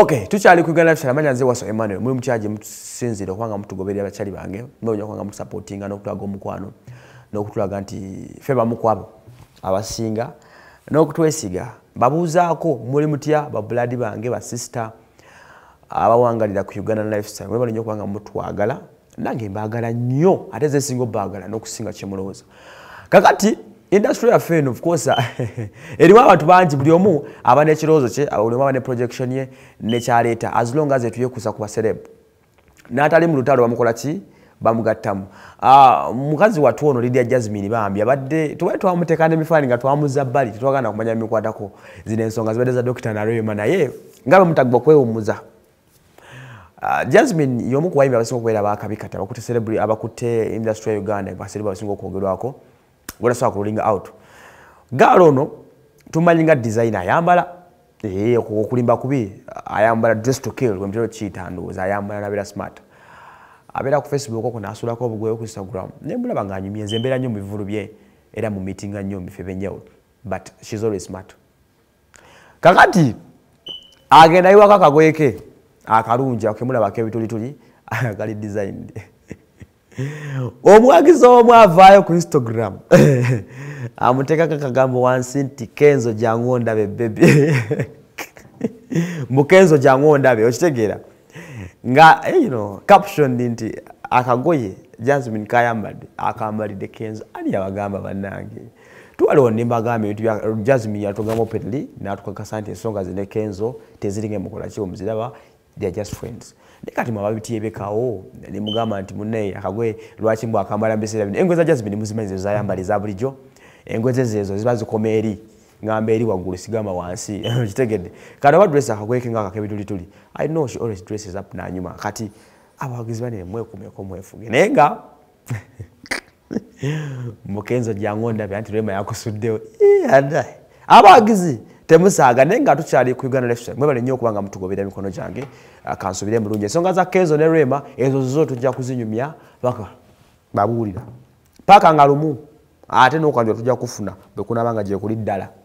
okay tukyali kugenda fisalamanya nze waso emmanuel muli mukyaje mutusinzire okubanga mutugoberera abakyali bange mbeonya kubanga mutusapotinga n'okutulaga omukwano n'okutulaga nti fe bamukwabo abasinga n'okutwesiga babuuzaako muli mutya babuladi bange basista abawangalira ku uganda lifestyle balinya okubanga mutwagala nange mbaagala nnyo ate zesinga obaagala n'okusinga kyemulowooza kakati industry ya fen of course ah, eriwa abantu bangi buli omu aba nekirowoozo kye olimu aba ne projection ye nekyaleeta as long as etuyekusa ku baseleb n'atali mu lutalo bamukola ki bamugattamu ah, mukazi watu ono lidia jasmin bambi abadde tubae twamuteeka nemifaani nga twamuza bbali tetwagana kumanya emikwatako zino ensonga zibadde za dokita narema naye nga bamutagibwa okwewumuza ah, jasmin yomu kuwayimbi abasinga okubeera bakabikata abakutte industry ya uganda basiriba abasinga okwogerwako bwetasobola kulinga out gaala ono tumanyi nga design ayambala eh, okulimba kubi ayambala dress to kill wemutero kiyita ndowooza ayambala nabeera smart abeera ku facebook oko nasulako obugoyo ku instagram naye mulaba nga anyumye nze mbeera nnyo mu bivulu bye era mu meetinga nnyo mu bifo ebyenjawulo but shes always smart kakati agenda yiwako akagoyeke akalungi akemulaba ak'ebituli tuli agali designed omwagizi omu avaayo ku instagram amutekako akagambo wansi nti kenzo jangu ondabe bebi mukenzo jangu ondabe okitegeera nga eh, no caption nti akagoye jasmin kayambadde akambalidde kenzo ani yabagamba bannange tuwaliwo nimbagamba ebintu jasmin yatugamba openly natukakasa nti ensonga zine kenzo teziringa emukolaki omuziraba they are just friends kati mwaba biti ebekawo nemugamba nti munaye akagoye lwaki mbu akambala mbeseera bino engoye zajazibi nemuzimanyize zayambala za bulijjo engoye zezo ziba zikoma eri ngamba eri waggulu sigamba wansi kitegedde kati oba dress akagoye ke ngaka kebituli i know she always dresses up nanyuma kati abawagizi banene mwekumeko mwefuge naye nga mukenzo jangu ndabe anti rema yakusuddewo abawagizi yeah, temusaaga naye nga tukyali ku uganda lefsn mwebale nnyo okubanga mutugobera emikono gyange uh, kansubire mulungi ensonga za kezo ne rema ezo zo tujja kuzinyumya paka babuwulira paka nga lumu ate nokanjwa tujja kufuna bwekunabanga gyekuli ddala